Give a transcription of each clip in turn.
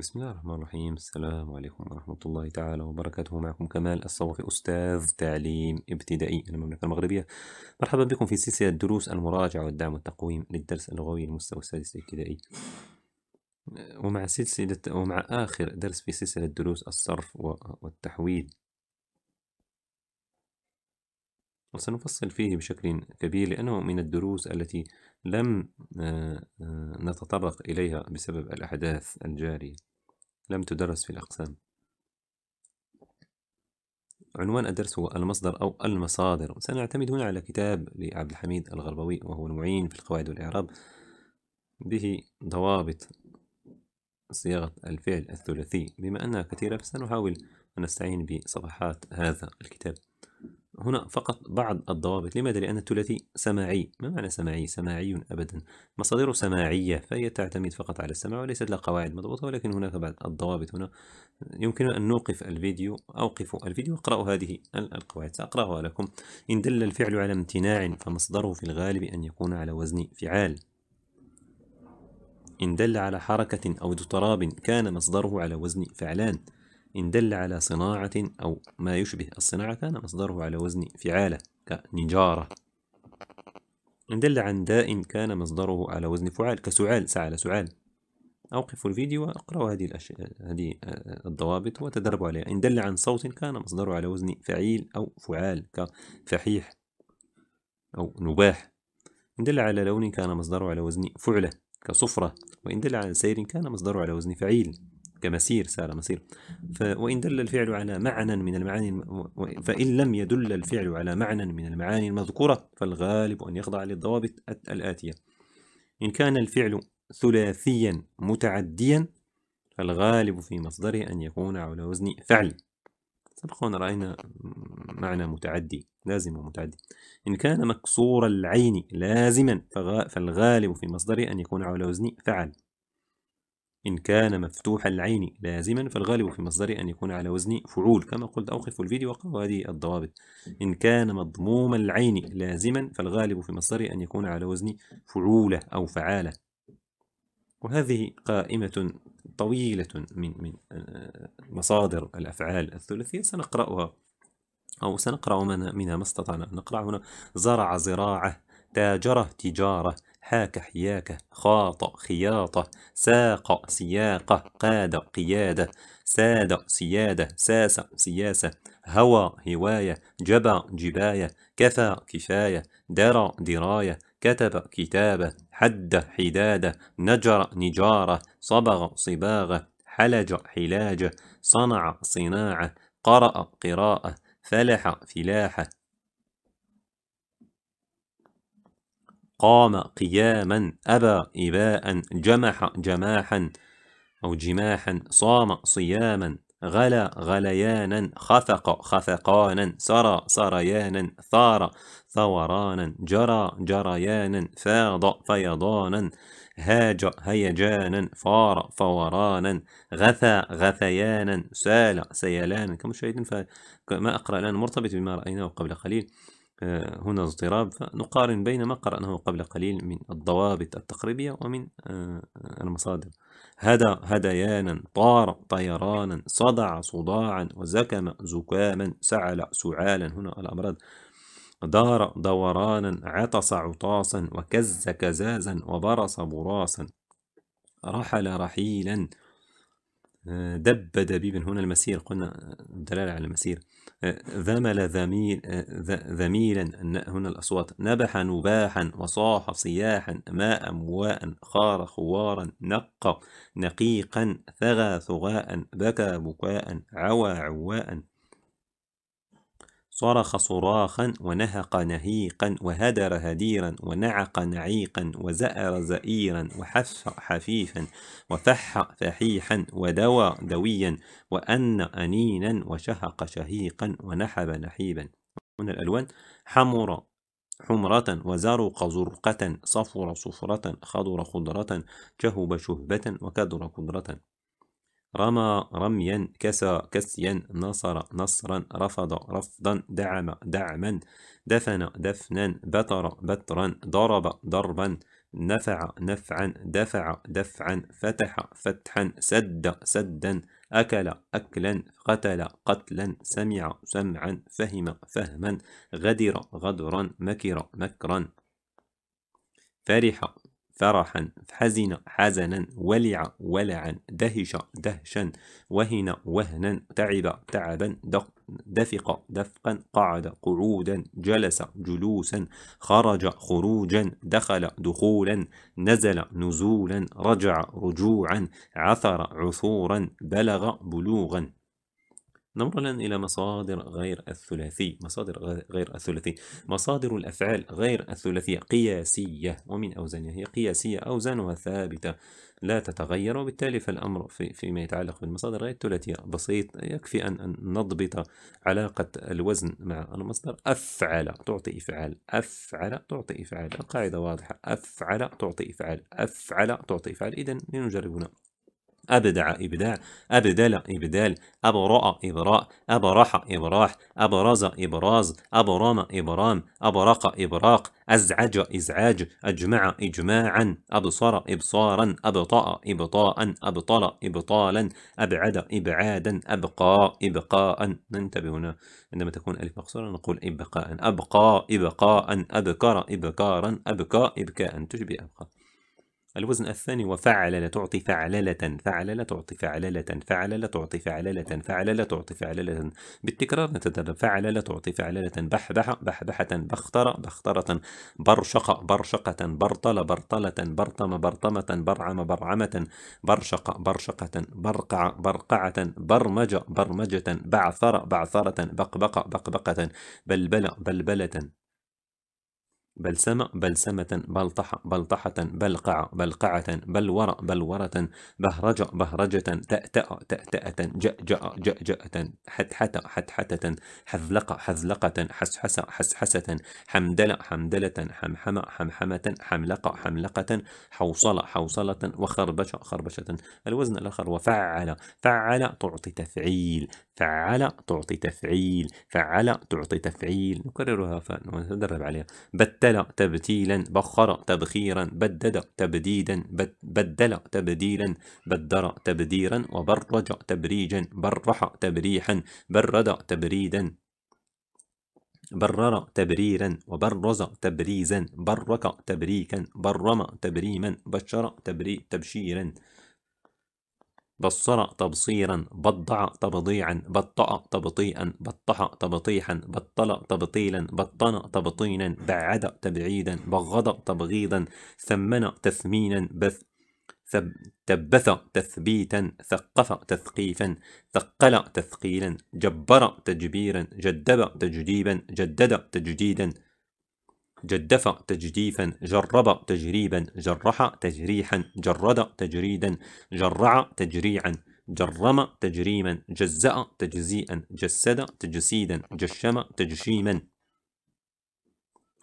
بسم الله الرحمن الرحيم السلام عليكم ورحمة الله تعالى وبركاته معكم كمال الصوفي أستاذ تعليم ابتدائي المملكة المغربية مرحبا بكم في سلسلة دروس المراجعة والدعم والتقويم للدرس اللغوي المستوى السادس الابتدائي ومع سلسلة ومع آخر درس في سلسلة دروس الصرف والتحويل وسنفصل فيه بشكل كبير لأنه من الدروس التي لم آه، آه، نتطرق إليها بسبب الأحداث الجارية لم تدرس في الأقسام عنوان الدرس هو المصدر أو المصادر سنعتمد هنا على كتاب لعبد الحميد الغربوي وهو المعين في القواعد والإعراب به ضوابط صياغة الفعل الثلاثي بما أنها كثيرة فسنحاول أن نستعين بصفحات هذا الكتاب هنا فقط بعض الضوابط لماذا؟ لأن الثلاثي سماعي ما معنى سماعي؟ سماعي أبدا مصادره سماعية فهي تعتمد فقط على السماع وليست لها قواعد مضبوطة ولكن هناك بعض الضوابط هنا يمكن أن نوقف الفيديو أوقف الفيديو وقرأوا هذه القواعد سأقرأها لكم إن دل الفعل على امتناع فمصدره في الغالب أن يكون على وزن فعال إن دل على حركة أو اضطراب كان مصدره على وزن فعلان إن دل على صناعة أو ما يشبه الصناعة كان مصدره على وزن فعالة كنجارة إن دل عن داء كان مصدره على وزن فعال كسعال سعال سعال أوقفوا الفيديو واقرأوا هذه الأشياء هذه آه، الضوابط وتدربوا عليها إن دل عن صوت كان مصدره على وزن فعيل أو فعال كفحيح أو نباح إن دل على لون كان مصدره على وزن فعلة كصفرة وإن دل على سير كان مصدره على وزن فعيل كمسير سار مسير وإن دل الفعل على معنى من المعاني فإن لم يدل الفعل على معنى من المعاني المذكورة فالغالب أن يخضع للضوابط الآتية إن كان الفعل ثلاثيا متعديا فالغالب في مصدره أن يكون على وزن فعل سبق أن رأينا معنى متعدي لازم ومتعدي إن كان مكسور العين لازما فالغالب في مصدره أن يكون على وزن فعل إن كان مفتوح العين لازما فالغالب في مصدره أن يكون على وزن فعول كما قلت أوقف الفيديو وقرأ هذه الضوابط إن كان مضموم العين لازما فالغالب في مصدره أن يكون على وزن فعولة أو فعالة وهذه قائمة طويلة من من آه، مصادر الأفعال الثلاثية سنقرأها أو سنقرأ منها ما استطعنا أن نقرأ هنا زرع زراعة تاجر تجارة حاك حياكة خاط خياطة ساق سياقة قاد قيادة ساد سيادة ساس سياسة هوى هواية جبى جباية كفى كفاية درى دراية كتب كتابة حد حدادة نجر نجارة صبغ صباغة حلج حلاجة صنع صناعة قرأ قراءة فلح فلاحة قام قياما أبى إباء جمح جماحا أو جماحا صام صياما غلا غليانا خفق خفقانا سرى سريانا ثار ثورانا جرى جريانا فاض فيضانا هاج هيجانا فار فورانا غثى غثيانا سال سيلانا كما شاهدين فما أقرأ الآن مرتبط بما رأيناه قبل قليل آه، هنا اضطراب فنقارن بين ما قرأناه قبل قليل من الضوابط التقريبية ومن آه، المصادر هدى هديانا طار طيرانا صدع صداعا وزكم زكاما سعل سعالا هنا الأمراض دار دورانا عطس عطاسا وكز كزازا وبرص براسا رحل رحيلا دب دبيب هنا المسير قلنا دلالة على المسير ذمل ذميل ذميلا هنا الأصوات نبح نباحا وصاح صياحا ماء مواء خار خوارا نق نقيقا ثغى ثغاء بكى بكاء عوى عواء صرخ صراخا ونهق نهيقا وهدر هديرا ونعق نعيقا وزأر زئيرا وحف حفيفا وفح فحيحا ودوى دويا وأن أنينا وشهق شهيقا ونحب نحيبا هنا الألوان حمر حمرة وزرق زرقة صفر صفرة خضر خضرة شهب شهبة وكدر كدرة رمى رميا كسى كسيا نصر نصرا رفض رفضا دعم دعما دفن دفنا بتر بترا ضرب ضربا نفع نفعا دفع دفعا فتح فتحا سد سدا أكل أكلا قتل قتلا سمع سمعا فهم فهما غدر غدرا مكر مكرا فرح فرحا حزن حزنا ولع ولعا دهش دهشا وهن وهنا تعب تعبا دفق دفقا قعد قعودا جلس جلوسا خرج خروجا دخل دخولا نزل نزولا رجع رجوعا عثر عثورا بلغ بلوغا نمرا إلى مصادر غير الثلاثي مصادر غير الثلاثي مصادر الأفعال غير الثلاثية قياسية ومن أوزانها هي قياسية أوزانها ثابتة لا تتغير وبالتالي فالأمر في فيما يتعلق بالمصادر غير الثلاثية بسيط يكفي أن نضبط علاقة الوزن مع المصدر أفعل تعطي إفعال أفعل تعطي إفعال القاعدة واضحة أفعل تعطي إفعال أفعل تعطي إفعال إذا لنجرب هنا أبدع إبداع أبدل إبدال أبرأ إبراء أبرح إبراح أبرز إبراز أبرم إبرام أبرق إبراق أزعج إزعاج أجمع إجماعا أبصر إبصارا أبطأ إبطاء أبطل إبطالا أبعد إبعادا أبقى إبقاء ننتبه هنا عندما تكون ألف مقصورة نقول إبقاء أبقى إبقاء أبكر إبكارا أبكى إبكاء تشبه أبقى الوزن الثاني لا تعطي فعللة لا تعطي فعللة لا تعطي فعللة لا تعطي فعللة بالتكرار نتدرب لا تعطي فعللة بحبح بحبحة بختر بخترة برشق برشقة برطل برطلة برطم برطمة برعم برعمة برشق برشقة برقع برقعة برمج برمجة بعثر بعثرة بقبق بقبقة بلبل بلبلة بلسمة بلسمة بلطحة بلطحة بلقعة بلقعة بلورة بلورة بهرجة بهرجة تأتأ تأتأة جأجأ جأجأة حتحتة حتحتة حذلقة حذلقة حسحسة حسحسة حمدلة حمدلة حمحمة حمحمة حملقة حملقة حوصلة حوصلة وخربشة خربشة الوزن الآخر وفعل فعل تعطي تفعيل فعل تعطي تفعيل فعل تعطي تفعيل نكررها فنتدرب عليها بتل تبتيلا بخر تبخيرا بدد تبديدا بدل تبديلا بدر تبديرا وبرج تبريجا برح تبريحا برد تبريدا برر تبريرا وبرز تبريزا برك تبريكا برم تبريما بشر تبري تبشيرا بصر تبصيرا بضع تبضيعا بطأ تبطيئا بطح تبطيحا بطل تبطيلا بطن تبطينا بعد تبعيدا بغض تبغيضا ثمن تثمينا بث تبث تثبيتا ثقف تثقيفا ثقل تثقيلا جبر تجبيرا جدب تجديبا جدد تجديدا جدف تجديفا جرب تجريبا جرح تجريحا جرد تجريدا جرع تجريعا جرم تجريما جزأ تجزيئا جسد تجسيدا جشم تجشيما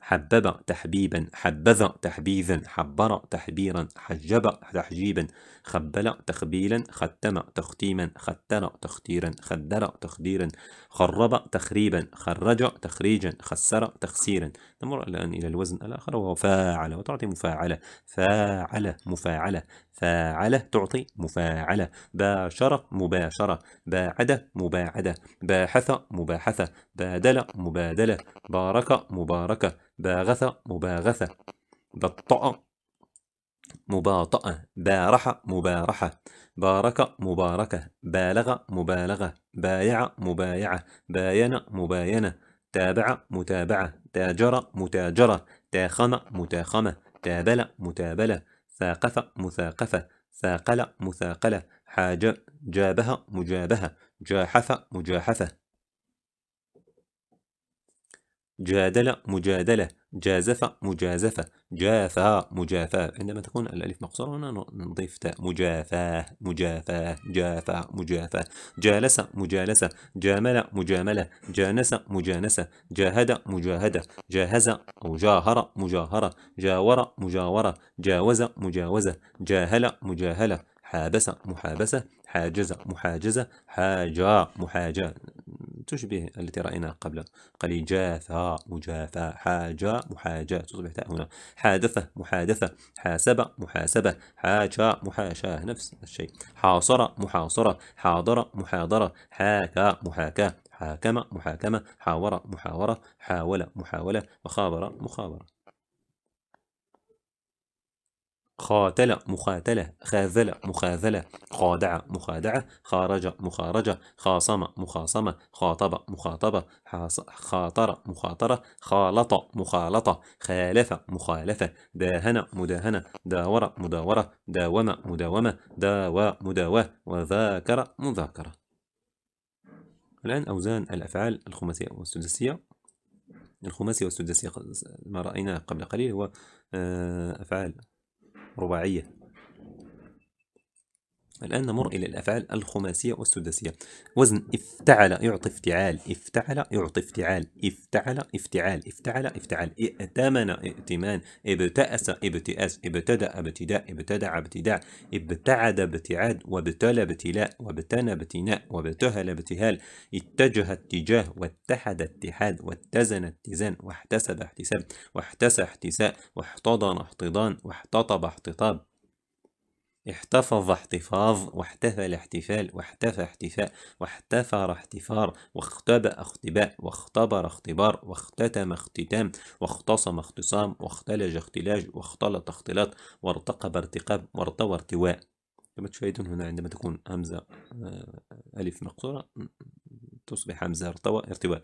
حبب تحبيبا حبذ تحبيذا حبر تحبيرا حجب تحجيبا خبل تخبيلا ختم تختيما ختر تختيرا خدر تخديرا خرب تخريبا خرج تخريجا خسر تخسيرا نمر الآن إلى الوزن الآخر وهو فاعل وتعطي مفاعلة فاعل مفاعلة فاعل تعطي مفاعلة باشرة مباشرة باعد مباعدة باحث مباحثة بادل مبادلة بارك مباركة باغث مباغثة بطأ مباطأة بارح مبارحة بارك مباركة بالغ مبالغة بايع مبايعة باين مباينة تابع متابعة تاجر متاجرة تاخم متاخمة تابل متابلة ثاقف مثاقفة ثاقل مثاقلة حاج جابها مجابهة جاحف مجاحفة جادل مجادلة جازف مجازفة جافا مجافاة عندما تكون الألف مقصورة هنا نضيف تاء مجافاة مجافاة جافا مجافاة جالس مجالسة جامل مجاملة جانس مجانسة جاهد مجاهدة جاهز أو جاهر مجاهرة جاور مجاورة جاوز مجاوزة جاهل مجاهلة حابس محابسة حاجز محاجزة حاجة محاجة تشبه التي رأيناها قبل قليل جاثة مجافى حاجة محاجة تصبح تاء هنا حادثة محادثة حاسب محاسبة حاجة محاشاة نفس الشيء حاصر محاصرة حاضر محاضرة حاكى محاكاة حاكم محاكمة حاور محاورة حاول محاولة وخابر مخابرة خاتل مخاتلة خاذل مخاذلة خادع مخادعة خارج مخارجة خاصم مخاصمة خاطب مخاطبة خاطر مخاطرة خالط مخالطة خالف مخالفة داهن مداهنة داور مداورة داوم مداومة داوى مداواة وذاكر مذاكرة الآن أوزان الأفعال الخماسية والسداسية الخماسية والسداسية ما رأيناه قبل قليل هو آه، أفعال رباعية الآن نمر إلى الأفعال الخماسية والسداسية وزن افتعل يعطي افتعال افتعل يعطي افتعال افتعل افتعال افتعل افتعال ائتمن ائتمان ابتأس ابتئاس ابتدأ ابتداء ابتدع ابتداع ابتعد ابتعاد وابتلى ابتلاء وابتنى ابتناء وابتهل ابتهال اتجه اتجاه واتحد اتحاد واتزن اتزان واحتسب احتساب واحتسى احتساء واحتضن احتضان واحتطب احتطاب احتفظ احتفاظ واحتفل احتفال واحتفى احتفاء واحتفر احتفار واختبأ اختباء واختبر اختبار واختتم اختتام واختصم اختصام واختلج اختلاج واختلط اختلاط وارتقب ارتقاب وارتوى ارتواء كما تشاهدون هنا عندما تكون همزة آه، ألف مقصورة تصبح همزة ارتوى ارتواء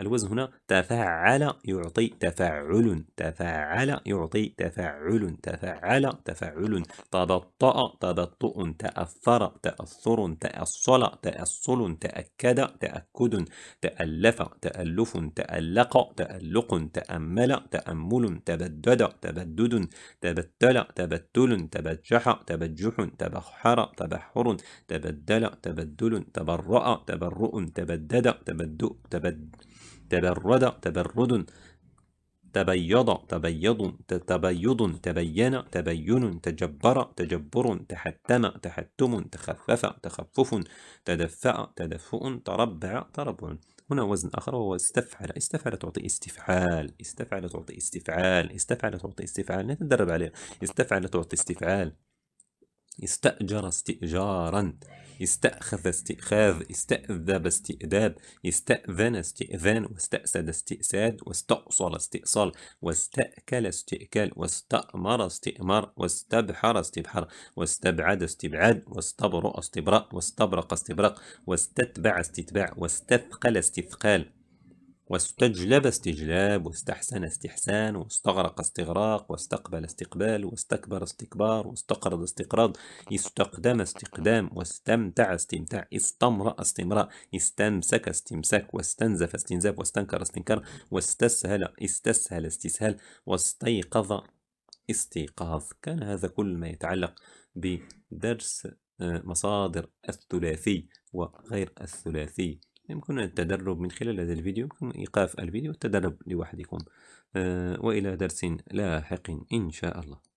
الوزن هنا تفاعل يعطي تفاعل تفاعل يعطي تفاعل تفاعل تفاعل تبطأ تبطؤ تأثر تأثر تأصل تأصل تأكد تأكد تألف تألف تألق تألق تأمل تأمل تبدد تبدد تبتل تبتل تبجح تبجح تبحر تبحر تبدل تبدل تبرأ تبرؤ تبدد تبدؤ تبد تبرد تبرد تبيض تبيض تبيض تبين تبين تجبر تجبر تحتم تحتم تخفف تخفف تدفأ تدفؤ تربع تربع هنا وزن آخر وهو استفعل استفعل تعطي استفعال استفعل تعطي استفعال استفعل تعطي استفعال نتدرب عليها استفعل تعطي استفعال استأجر استئجارا استأخذ استئخاذ استأذب استئذاب استأذن استئذان واستأسد استئساد واستأصل استئصال واستأكل استئكال واستأمر استئمار واستبحر استبحار واستبعد استبعاد واستبرأ استبراء واستبرق استبراق واستتبع استتباع واستثقل استثقال واستجلب استجلاب واستحسن استحسان واستغرق استغراق واستقبل استقبال واستكبر استكبار واستقرض استقراض استقدم استقدام واستمتع استمتاع استمرأ استمراء استمسك استمساك واستنزف استنزاف واستنكر استنكار واستسهل استسهل استسهال واستيقظ استيقاظ كان هذا كل ما يتعلق بدرس آه، مصادر الثلاثي وغير الثلاثي يمكن التدرب من خلال هذا الفيديو يمكن إيقاف الفيديو والتدرب لوحدكم آه، وإلى درس لاحق إن شاء الله